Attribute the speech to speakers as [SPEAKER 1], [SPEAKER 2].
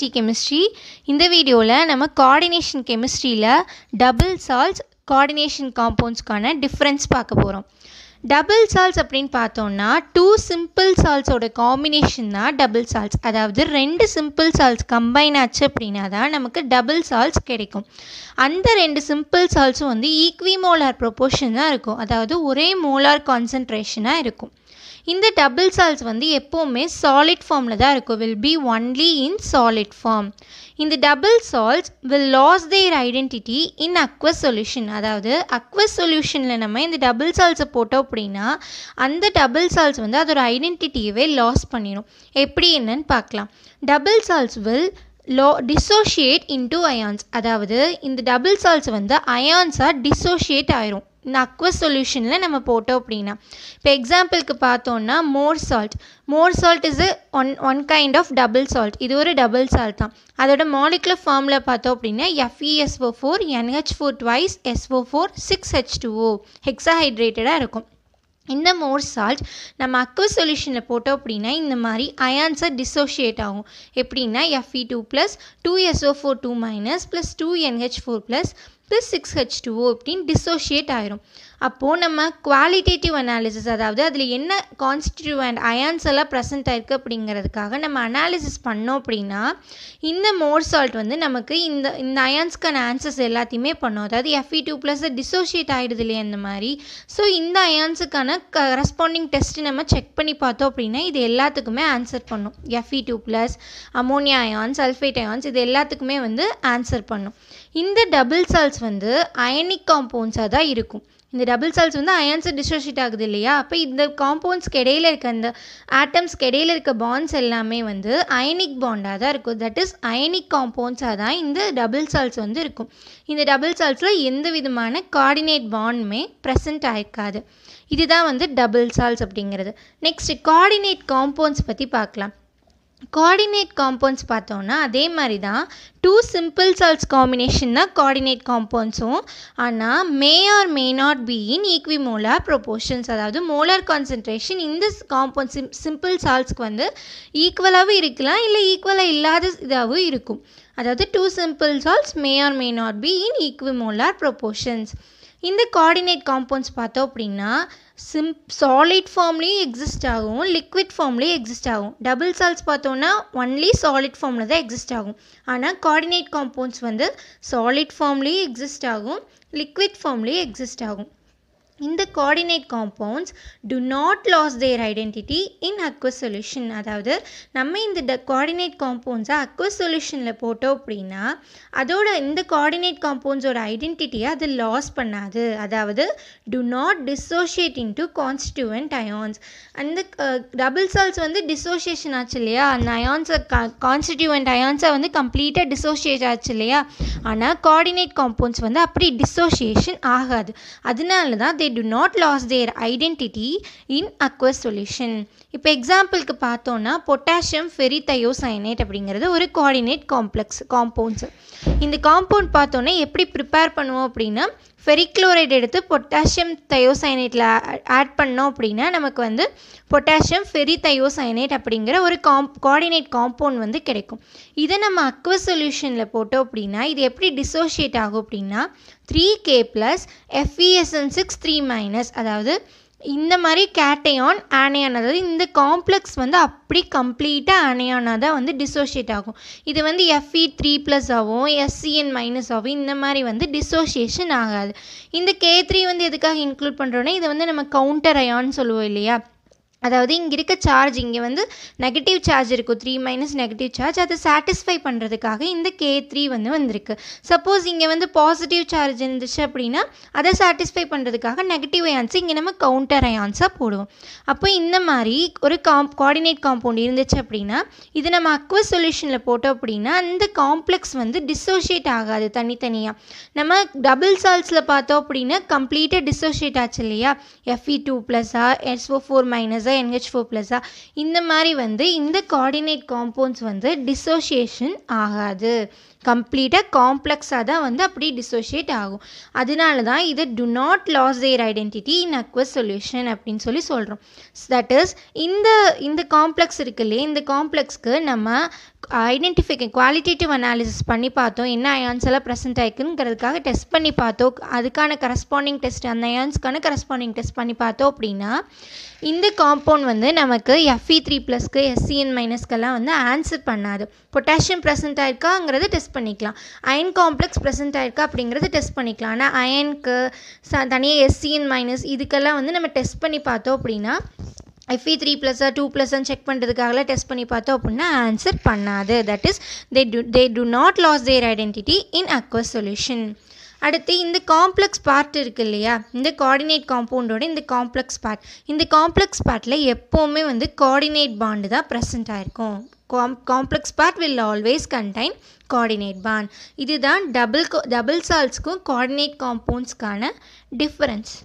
[SPEAKER 1] Sixty chemistry இந்த வீடியோவில் நம்ம கோஆர்டினேஷன் கெமிஸ்ட்ரியில் டபுள் சால்ஸ் கோஆர்டினேஷன் காம்பவுண்ட்ஸ்க்கான டிஃப்ரென்ஸ் பார்க்க போகிறோம் டபுள் சால்ஸ் அப்படின்னு பார்த்தோம்னா டூ சிம்பிள் சால்ஸோட காம்பினேஷன் தான் டபுள் சால்ஸ் அதாவது ரெண்டு சிம்பிள் சால்ஸ் கம்பைன் ஆச்சு அப்படின்னா தான் நமக்கு டபுள் சால்ஸ் கிடைக்கும் அந்த ரெண்டு சிம்பிள் சால்ஸும் வந்து ஈக்வி மோலார் ப்ரொபோர்ஷன் தான் இருக்கும் அதாவது ஒரே மோலார் கான்சன்ட்ரேஷனாக இருக்கும் இந்த டபுள் சால்ஸ் வந்து எப்போவுமே சாலிட் ஃபார்மில் தான் இருக்கும் will be only in solid form இந்த double salts will lose their identity in aqueous solution அதாவது அக்வஸ் சொல்யூஷனில் நம்ம இந்த டபுள் சால்ஸை போட்டோம் அப்படின்னா அந்த டபுள் சால்ஸ் வந்து அதோட ஐடென்டிட்டியவே லாஸ் பண்ணிடும் எப்படி என்னன்னு பார்க்கலாம் double salts will low dissociate into ions அதாவது இந்த டபுள் சால்ஸ் வந்து அயான்ஸாக டிசோஷியேட் ஆயிரும் இந்த அக்வஸ் சொல்யூஷனில் நம்ம போட்டோம் அப்படின்னா இப்போ எக்ஸாம்பிளுக்கு பார்த்தோன்னா Mohr salt Mohr salt is one one kind of double salt இது ஒரு டபுள் சால்ட் தான் அதோட மாலிகுலர் ஃபார்மில் பார்த்தோம் அப்படின்னா F E S O four N H four twice S O four six H two O ஹெக்ஸாஹைட்ரேட்டடாக இருக்கும் இந்த மோர் சால்ட் நம்ம அக்வ சொல்யூஷனில் போட்டோம் அப்படின்னா இந்த மாதிரி அயான்ஸை டிசோஷியேட் ஆகும் எப்படின்னா F E two plus two S O four two minus plus two N H four plus plus six H two O அப்படின்னு டிசோஷியேட் ஆயிரும் அப்போது நம்ம குவாலிட்டேட்டிவ் அனாலிசிஸ் அதாவது அதில் என்ன கான்ஸ்டிடியூவ் அண்ட் அயான்ஸ் எல்லாம் ப்ரெசென்ட் ஆயிருக்கு அப்படிங்கிறதுக்காக நம்ம அனாலிசிஸ் பண்ணோம் அப்படின்னா இந்த மோர் சால்ட் வந்து நமக்கு இந்த இந்த அயான்ஸ்க்கான ஆன்சர்ஸ் எல்லாத்தையுமே பண்ணோம் அதாவது எஃப்இ டூ ப்ளஸ் டிசோஷியேட் ஆகிடுது இல்லையா இந்த மாதிரி ஸோ இந்த அயான்ஸுக்கான கரஸ்பாண்டிங் டெஸ்ட் நம்ம செக் பண்ணி பார்த்தோம் அப்படின்னா இது எல்லாத்துக்குமே ஆன்சர் பண்ணும் F E two plus ammonia ions sulphate ions இது எல்லாத்துக்குமே வந்து ஆன்சர் பண்ணும் இந்த டபுள் சால்ஸ் வந்து அயனிக் காம்பவுண்ட்ஸாக தான் இருக்கும் இந்த டபுள் சால்ஸ் வந்து அயன்ஸை டிஸ்ரோஷிட் ஆகுது இல்லையா அப்போ இந்த காம்பவுண்ட்ஸ்க்கு இடையில இருக்க அந்த ஆட்டம்ஸ்க்கு இடையில இருக்க பாண்ட்ஸ் எல்லாமே வந்து அயனிக் பாண்டாக தான் இருக்கும் தட் இஸ் அயனிக் காம்பவுண்ட்ஸாக தான் இந்த டபுள் சால்ஸ் வந்து இருக்கும் இந்த டபுள் சால்ஸில் எந்த விதமான கோஆர்டினேட் பாண்டுமே ப்ரெசன்ட் ஆகிருக்காது இதுதான் வந்து டபுள் சால்ஸ் அப்படிங்கிறது நெக்ஸ்ட் கோஆர்டினேட் காம்பவுண்ட்ஸ் பற்றி பார்க்கலாம் கோஆர்டினேட் காம்பவுண்ட்ஸ் பார்த்தோன்னா அதே மாதிரி தான் டூ சிம்பிள் சால்ஸ் காம்பினேஷன் தான் கோஆர்டினேட் காம்பவுண்ட்ஸும் ஆனால் may or may not be in equimolar proportions அதாவது மோலார் கான்சன்ட்ரேஷன் இந்த காம்பவுண்ட் சிம் சிம்பிள் சால்ஸ்க்கு வந்து ஈக்குவலாகவும் இருக்கலாம் இல்லை ஈக்குவலாக இல்லாத இதாகவும் இருக்கும் அதாவது two simple salts may or may not be in equimolar proportions இந்த கோஆர்டினேட் காம்பவுண்ட்ஸ் பார்த்தோம் அப்படின்னா சிம் சாலிட் ஃபார்ம்லேயும் எக்ஸிஸ்ட் ஆகும் லிக்விட் ஃபார்ம்லேயும் எக்ஸிஸ்ட் ஆகும் டபுள் சால்ஸ் பார்த்தோன்னா ஒன்லி சாலிட் ஃபார்மில் தான் எக்ஸிஸ்ட் ஆகும் ஆனால் கோஆர்டினேட் காம்பவுண்ட்ஸ் வந்து சாலிட் ஃபார்ம்லேயும் எக்ஸிஸ்ட் ஆகும் லிக்விட் ஃபார்ம்லேயும் எக்ஸிஸ்ட் ஆகும் இந்த coordinate compounds do not lose their identity in aqueous solution அதாவது நம்ம இந்த ட கோஆர்டினேட் காம்பவுண்ட்ஸை அக்வஸ் சொல்யூஷனில் போட்டோம் அப்படின்னா அதோட இந்த கோஆர்டினேட் காம்பவுண்ட்ஸோட ஐடென்டிட்டியை அது லாஸ் பண்ணாது அதாவது do not dissociate into constituent ions அந்த டபுள் சால்ஸ் வந்து டிசோசியேஷன் ஆச்சு இல்லையா அந்த அயான்ஸை கா கான்ஸ்டிடியூவன்ட் அயான்ஸை வந்து கம்ப்ளீட்டாக டிசோஷியேட் ஆச்சு இல்லையா ஆனால் கோஆர்டினேட் காம்பவுண்ட்ஸ் வந்து அப்படி டிசோசியேஷன் ஆகாது அதனால தான் தே they do not lose their identity in aqueous solution. இப்போ எக்ஸாம்பிளுக்கு பார்த்தோன்னா பொட்டாசியம் ஃபெரித்தையோசைனேட் அப்படிங்கிறது ஒரு கோஆர்டினேட் காம்ப்ளெக்ஸ் காம்பவுண்ட்ஸ் இந்த காம்பவுண்ட் பார்த்தோன்னே எப்படி ப்ரிப்பேர் பண்ணுவோம் அப்படின்னா ஃபெரிக்ளோரைடு எடுத்து பொட்டாசியம் தயோசைனேட்டில் ஆட் பண்ணோம் அப்படின்னா நமக்கு வந்து பொட்டாசியம் ஃபெரிதையோசைனேட் அப்படிங்கிற ஒரு காம் கோஆர்டினேட் காம்பவுண்ட் வந்து கிடைக்கும் இதை நம்ம அக்வ சொல்யூஷனில் போட்டோம் அப்படின்னா இது எப்படி டிசோஷியேட் ஆகும் அப்படின்னா three K plus F E S N six three minus அதாவது இந்த மாதிரி கேட்டையான் ஆனையான் அதாவது இந்த காம்ப்ளெக்ஸ் வந்து அப்படி கம்ப்ளீட்டாக ஆனையானாக தான் வந்து டிசோஷியேட் ஆகும் இது வந்து எஃப்இ த்ரீ ப்ளஸ் ஆகும் எஸ்சிஎன் மைனஸ் ஆகும் இந்த மாதிரி வந்து டிசோஷியேஷன் ஆகாது இந்த கே த்ரீ வந்து எதுக்காக இன்க்ளூட் பண்ணுறோன்னா இது வந்து நம்ம கவுண்டர் அயான்னு சொல்லுவோம் இல்லையா அதாவது இங்கே இருக்க சார்ஜ் இங்கே வந்து நெகட்டிவ் சார்ஜ் இருக்கும் த்ரீ மைனஸ் நெகட்டிவ் சார்ஜ் அதை சாட்டிஸ்ஃபை பண்ணுறதுக்காக இந்த கே த்ரீ வந்து வந்திருக்கு சப்போஸ் இங்கே வந்து பாசிட்டிவ் சார்ஜ் இருந்துச்சு அப்படின்னா அதை சாட்டிஸ்ஃபை பண்ணுறதுக்காக நெகட்டிவ் அயான்ஸ் இங்கே நம்ம கவுண்டர் அயான்ஸாக போடுவோம் அப்போ இந்த மாதிரி ஒரு காம் கோஆர்டினேட் காம்பவுண்ட் இருந்துச்சு அப்படின்னா இது நம்ம அக்வஸ் சொல்யூஷனில் போட்டோம் அப்படின்னா அந்த காம்ப்ளெக்ஸ் வந்து டிசோஷியேட் ஆகாது தனித்தனியாக நம்ம டபுள் சால்ஸில் பார்த்தோம் அப்படின்னா கம்ப்ளீட்டாக டிசோசியேட் ஆச்சு இல்லையா எஃப்இ டூ ப்ளஸ்ஸா எஸ்ஓ ஃபோர் மைனஸ் பிளாசா என்ஹெச் ஃபோர் பிளஸா இந்த மாதிரி வந்து இந்த கோஆர்டினேட் காம்பவுண்ட்ஸ் வந்து டிசோசியேஷன் ஆகாது கம்ப்ளீட்டாக காம்ப்ளெக்ஸாக தான் வந்து அப்படி டிசோஷியேட் ஆகும் அதனால தான் இது do not lose their identity in aqueous solution அப்படின்னு சொல்லி சொல்கிறோம் தட் இஸ் இந்த இந்த காம்ப்ளெக்ஸ் இருக்கு இல்லையே இந்த காம்ப்ளெக்ஸ்க்கு நம்ம ஐடென்டிஃபிக் குவாலிட்டேட்டிவ் அனாலிசிஸ் பண்ணி பார்த்தோம் என்ன அயான்ஸ் எல்லாம் ப்ரெசென்ட் ஆகிக்குங்கிறதுக்காக டெஸ்ட் பண்ணி பார்த்தோம் அதுக்கான கரஸ்பாண்டிங் டெஸ்ட் அந்த அயான்ஸ்க்கான கரஸ்பாண்டிங் டெஸ்ட் பண்ணி பார்த்தோம் அப்படின்னா இந்த காம் காம்பவுண்ட் வந்து நமக்கு எஃப்இ த்ரீ ப்ளஸ்க்கு எஸ்சிஎன் மைனஸ்க்கெல்லாம் வந்து ஆன்சர் பண்ணாது பொட்டாசியம் ப்ரெசென்ட் ஆயிருக்காங்கிறது டெஸ்ட் பண்ணிக்கலாம் அயன் காம்ப்ளெக்ஸ் ப்ரெசென்ட் ஆயிருக்கா அப்படிங்கிறது டெஸ்ட் பண்ணிக்கலாம் ஆனால் அயனுக்கு ச தனியாக எஸ்சிஎன் மைனஸ் இதுக்கெல்லாம் வந்து நம்ம டெஸ்ட் பண்ணி பார்த்தோம் அப்படின்னா எஃப்இ த்ரீ ப்ளஸ்ஸாக டூ ப்ளஸ்ஸான்னு செக் பண்ணுறதுக்காகலாம் டெஸ்ட் பண்ணி பார்த்தோம் அப்படின்னா ஆன்சர் பண்ணாது that is they do they do not lose their identity in aqueous solution அடுத்து இந்த காம்ப்ளெக்ஸ் பார்ட் இருக்குது இல்லையா இந்த கோஆர்டினேட் காம்பவுண்டோட இந்த காம்ப்ளெக்ஸ் பார்ட் இந்த காம்ப்ளெக்ஸ் பார்ட்டில் எப்போவுமே வந்து கோஆர்டினேட் பாண்டு தான் ப்ரெசென்ட் ஆகிருக்கும் com complex part will always contain coordinate bond இதுதான் டபுள் கோ டபுள் சால்ஸ்க்கும் கோஆர்டினேட் காம்பவுண்ட்ஸ்க்கான டிஃப்ரென்ஸ்